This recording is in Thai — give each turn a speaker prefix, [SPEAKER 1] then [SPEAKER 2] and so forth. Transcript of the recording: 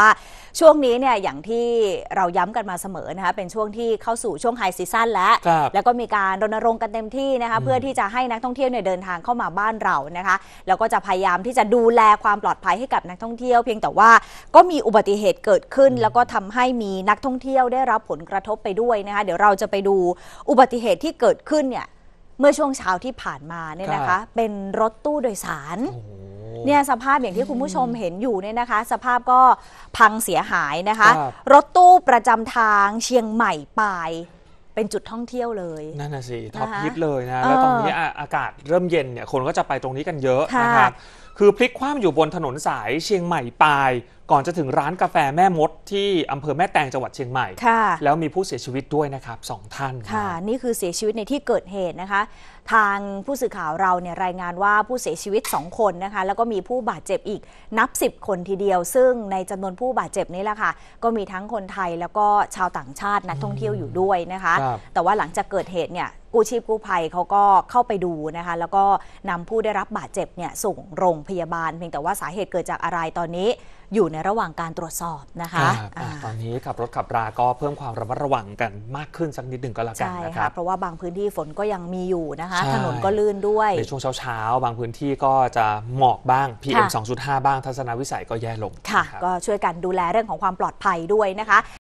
[SPEAKER 1] ว่าช่วงนี้เนี่ยอย่างที่เราย้ำกันมาเสมอนะคะเป็นช่วงที่เข้าสู่ช่วงไฮซีซั่นแล้ว แล้วก็มีการรณรงค์กันเต็มที่นะคะเพื่อที่จะให้นักท่องเที่ยวเนี่ยเดินทางเข้ามาบ้านเรานะคะแล้วก็จะพยายามที่จะดูแลความปลอดภัยให้กับนักท่องเที่ยว เพียงแต่ว่าก็มีอุบัติเหตุเกิดขึ้น แล้วก็ทำให้มีนักท่องเที่ยวได้รับผลกระทบไปด้วยนะคะเดี๋ยวเราจะไปดูอุบัติเหตุที่เกิดขึ้นเนี่ยเมื่อช่วงเช้าที่ผ่านมาเนี่ยนะคะเป็นรถตู้โดยสารเนี่ยสภาพอย่างที่คุณผู้ชมเห็นอยู่เนี่ยนะคะ สภาพก็พังเสียหายนะคะ รถตู้ประจำทางเชียงใหม่ปาย เป็นจ
[SPEAKER 2] ุดท่องเที่ยวเลย นั่นน่ะสิท็อปฮิตเลยนะ แล้วตอนนี้อากาศเริ่มเย็นเนี่ยคนก็จะไปตรงนี้กันเยอะะนะครับคือพลิกคว่ำอยู่บนถนนสายเชียงใหม่ปายก่อน จะถึงร้านกาแฟแม่มดที่อำเภอแม่แตงจังหวัดเชียงใหม่ แล้วมีผู้เสียชีวิตด้วยนะครับสองท่าน
[SPEAKER 1] ค่ะ นี่คือเสียชีวิตในที่เกิดเหตุนะคะ ทางผู้สื่อข่าวเราเนี่ยรายงานว่าผู้เสียชีวิต 2 คนนะคะแล้วก็มีผู้บาดเจ็บอีกนับ 10 คนทีเดียว ซึ่งในจำนวนผู้บาดเจ็บนี้แหละค่ะ ก็มีทั้งคนไทยแล้วก็ชาวต่างชาตินักท่องเที่ยวอยู่ด้วยนะคะ แต่ว่าหลังจากเกิดเหตุเนี่ยกู้ชีพกู้ภัยเขาก็เข้าไปดูนะคะ แล้วก็นำผู้ได้รับบาดเจ็บเนี่ยส่งโรงพยาบาลเพียงแต่ว่าสาเหตุเกิดจากอะไรตอนนี้อยู่ในระหว่างการตรวจสอบนะคะ
[SPEAKER 2] อะตอนนี้ขับรถขับรา ก็เพิ่มความระมัดระวังกันมากขึ้นสักนิดหนึ่งก็แล้วกันนะครับ
[SPEAKER 1] เพราะว่าบางพื้นที่ฝนก็ยังมีอยู่นะ
[SPEAKER 2] คะ ถนนก็ลื่นด้วย ในช่วงเช้าๆบางพื้นที่ก็จะหมอกบ้างพเ PM 2.5บ้าง ทัศนวิสัยก็แย่ลง
[SPEAKER 1] ค่ะ ก็ช่วยกันดูแลเรื่องของความปลอดภัยด้วยนะคะ